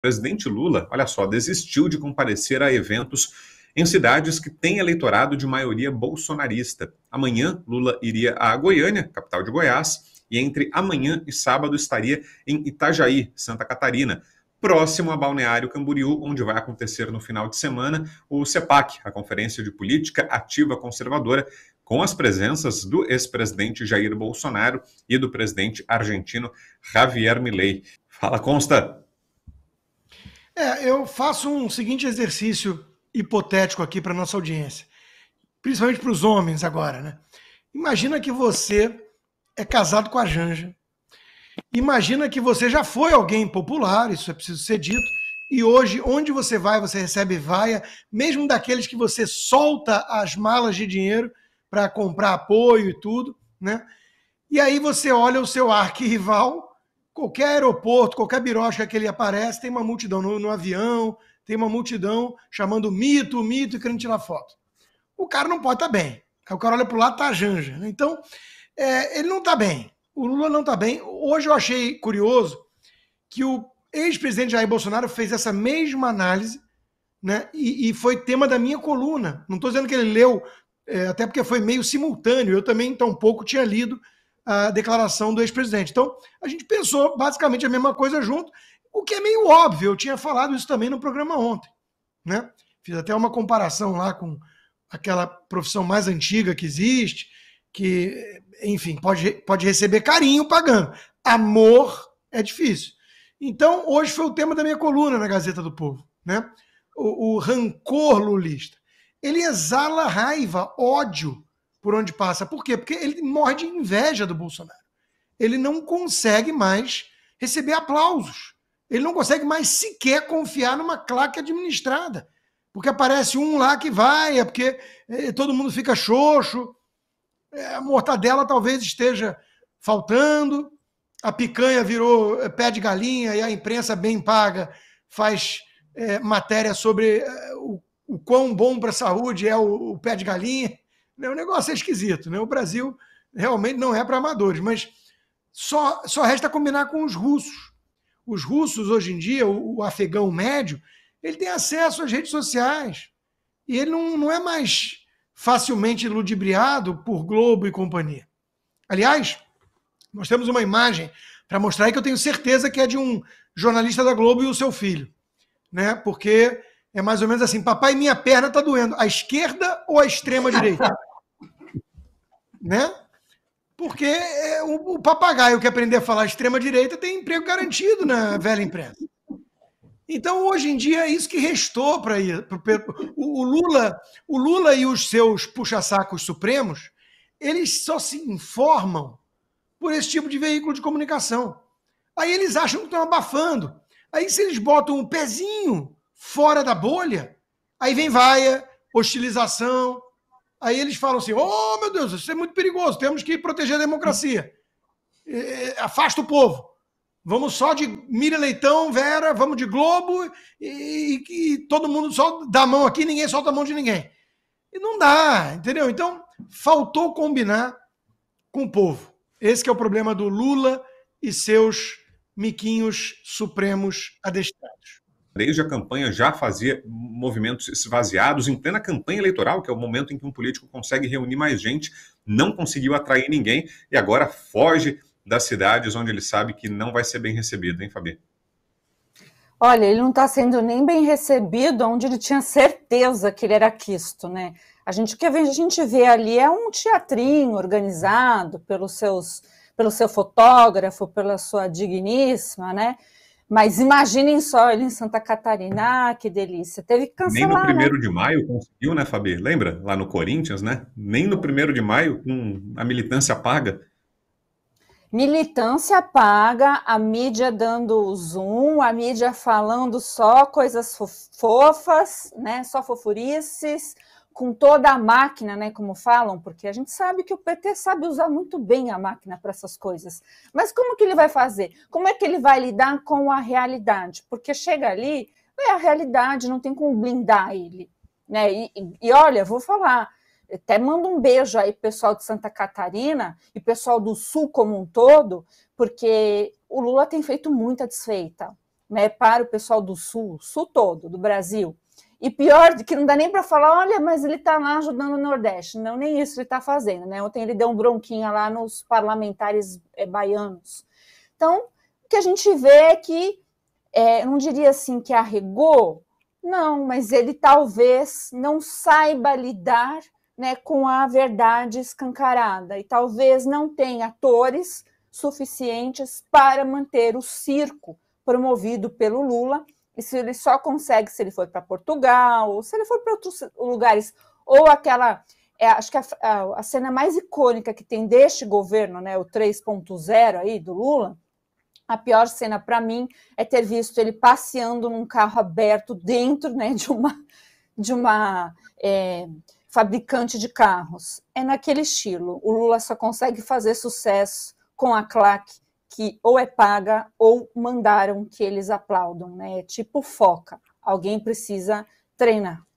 presidente Lula, olha só, desistiu de comparecer a eventos em cidades que têm eleitorado de maioria bolsonarista. Amanhã, Lula iria a Goiânia, capital de Goiás, e entre amanhã e sábado estaria em Itajaí, Santa Catarina, próximo a Balneário Camboriú, onde vai acontecer no final de semana o CEPAC, a Conferência de Política Ativa Conservadora, com as presenças do ex-presidente Jair Bolsonaro e do presidente argentino Javier Milei. Fala, Consta! É, eu faço um seguinte exercício hipotético aqui para nossa audiência, principalmente para os homens agora, né? Imagina que você é casado com a Janja. Imagina que você já foi alguém popular, isso é preciso ser dito, e hoje, onde você vai, você recebe vaia, mesmo daqueles que você solta as malas de dinheiro para comprar apoio e tudo, né? E aí você olha o seu arquirrival Qualquer aeroporto, qualquer birocha que ele aparece, tem uma multidão no, no avião, tem uma multidão chamando mito, mito e querendo tirar foto. O cara não pode estar tá bem. Aí o cara olha para o lado, tá a janja. Né? Então, é, ele não está bem. O Lula não está bem. Hoje eu achei curioso que o ex-presidente Jair Bolsonaro fez essa mesma análise né, e, e foi tema da minha coluna. Não estou dizendo que ele leu, é, até porque foi meio simultâneo. Eu também, tão pouco, tinha lido a declaração do ex-presidente. Então, a gente pensou basicamente a mesma coisa junto, o que é meio óbvio. Eu tinha falado isso também no programa ontem. Né? Fiz até uma comparação lá com aquela profissão mais antiga que existe, que, enfim, pode, pode receber carinho pagando. Amor é difícil. Então, hoje foi o tema da minha coluna na Gazeta do Povo. Né? O, o rancor lulista. Ele exala raiva, ódio por onde passa. Por quê? Porque ele morre de inveja do Bolsonaro. Ele não consegue mais receber aplausos. Ele não consegue mais sequer confiar numa claque administrada. Porque aparece um lá que vai, é porque é, todo mundo fica xoxo. É, a mortadela talvez esteja faltando. A picanha virou é, pé de galinha e a imprensa bem paga faz é, matéria sobre é, o, o, quão bom para a saúde é o, o pé de galinha. Né? O negócio é esquisito, né? O Brasil realmente não é para amadores, mas só, só resta combinar com os russos. Os russos, hoje em dia, o, o afegão médio, ele tem acesso às redes sociais. E ele não, não é mais facilmente ludibriado por Globo e companhia. Aliás, nós temos uma imagem para mostrar aí que eu tenho certeza que é de um jornalista da Globo e o seu filho. Né? Porque é mais ou menos assim: papai, minha perna está doendo. A esquerda ou a extrema direita? né? Porque é o, o papagaio que aprender a falar extrema-direita tem emprego garantido na velha imprensa. Então, hoje em dia, é isso que restou para ir. O, o, Lula, o Lula e os seus puxa-sacos supremos, eles só se informam por esse tipo de veículo de comunicação. Aí eles acham que estão abafando. Aí, se eles botam um pezinho fora da bolha, aí vem vaia, hostilização, Aí eles falam assim: oh, meu Deus, isso é muito perigoso, temos que proteger a democracia. Afasta o povo. Vamos só de Mira Leitão, Vera, vamos de Globo e, e, todo mundo só dá a mão aqui, ninguém solta a mão de ninguém. E não dá, entendeu? Então, faltou combinar com o povo. Esse é o problema do Lula e seus miquinhos supremos adestrados. Desde a campanha já fazia movimentos esvaziados em plena campanha eleitoral, que é o momento em que um político consegue reunir mais gente, não conseguiu atrair ninguém e agora foge das cidades onde ele sabe que não vai ser bem recebido, hein, Fabi? Olha, ele não está sendo nem bem recebido onde ele tinha certeza que ele era quisto, né? A gente que a gente vê ali é um teatrinho organizado pelos seus, pelo seu fotógrafo, pela sua digníssima, né? Mas imaginem só ele em Santa Catarina, ah, que delícia. Teve que cancelar. Nem no né? primeiro né? de maio conseguiu, né, Fabi? Lembra? Lá no Corinthians, né? Nem no primeiro de maio, com a militância paga. Militância paga, a mídia dando zoom, a mídia falando só coisas fofas, né? Só fofurices com toda a máquina, né, como falam, porque a gente sabe que o PT sabe usar muito bem a máquina para essas coisas. Mas como que ele vai fazer? Como é que ele vai lidar com a realidade? Porque chega ali, é a realidade, não tem como blindar ele. Né? E, e, e olha, vou falar, até mando um beijo aí pessoal de Santa Catarina e pessoal do Sul como um todo, porque o Lula tem feito muita desfeita né, para o pessoal do Sul, Sul todo, do Brasil. E pior, que não dá nem para falar, olha, mas ele está lá ajudando o Nordeste. Não, nem isso ele está fazendo. Né? Ontem ele deu um bronquinha lá nos parlamentares é, baianos. Então, o que a gente vê é que, é, não diria assim que arregou, não, mas ele talvez não saiba lidar né, com a verdade escancarada e talvez não tenha atores suficientes para manter o circo promovido pelo Lula isso ele só consegue se ele for para Portugal, ou se ele for para outros lugares, ou aquela. É, acho que a, a, a, cena mais icônica que tem deste governo, né, o 3.0 aí do Lula, a pior cena para mim é ter visto ele passeando num carro aberto dentro né, de uma, de uma é, fabricante de carros. É naquele estilo. O Lula só consegue fazer sucesso com a claque que ou é paga ou mandaram que eles aplaudam, né? É tipo foca. Alguém precisa treinar.